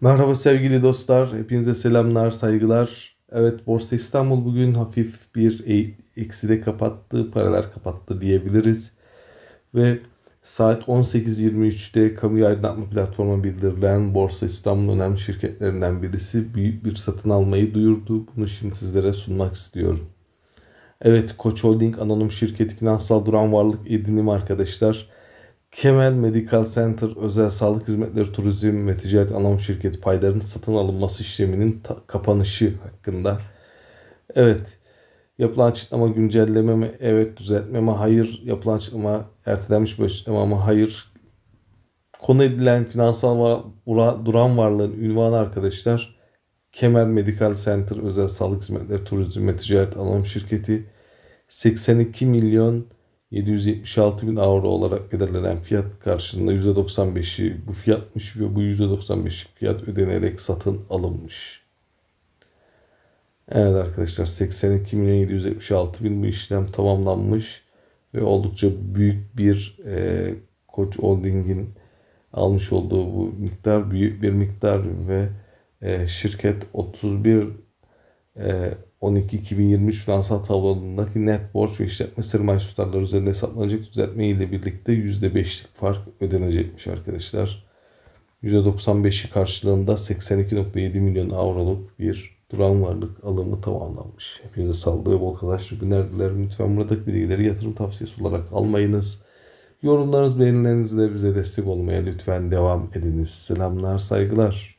Merhaba sevgili dostlar. Hepinize selamlar, saygılar. Evet Borsa İstanbul bugün hafif bir e, eksi de kapattı, paralar kapattı diyebiliriz. Ve saat 18.23'te kamu aydınlatma Platformu bildirilen Borsa İstanbul önemli şirketlerinden birisi büyük bir satın almayı duyurdu. Bunu şimdi sizlere sunmak istiyorum. Evet Koç Holding anonim şirket finansal duran varlık edinim arkadaşlar. Kemal Medical Center Özel Sağlık Hizmetleri Turizm ve Ticaret Anonim Şirketi paylarının satın alınması işleminin kapanışı hakkında. Evet. Yapılan açıklama güncelleme mi? Evet. Düzeltme mi? Hayır. Yapılan açıklama ertelenmiş bir açıklama mı? Hayır. Konu edilen finansal var, duran varlığın ünvanı arkadaşlar Kemer Medical Center Özel Sağlık Hizmetleri Turizm ve Ticaret Anonim Şirketi 82 milyon 776 bin avro olarak belirlenen fiyat karşılığında %95'i bu fiyatmış ve bu %95'lik fiyat ödenerek satın alınmış. Evet arkadaşlar 82 milyon 776 bin bu işlem tamamlanmış ve oldukça büyük bir e, Koç Holding'in almış olduğu bu miktar büyük bir miktar ve e, şirket 31 12-2023 ee, finansal tablolarındaki net borç ve işletme sermaye tutarları üzerinde hesaplanacak düzeltme ile birlikte %5'lik fark ödenecekmiş arkadaşlar. %95'i karşılığında 82.7 milyon avroluk bir duran varlık alımı tamamlanmış. Hepinize sağlığı bol kazançlı günler dilerim. Lütfen buradaki bilgileri yatırım tavsiyesi olarak almayınız. Yorumlarınız, beğenilerinizle bize destek olmaya lütfen devam ediniz. Selamlar, saygılar.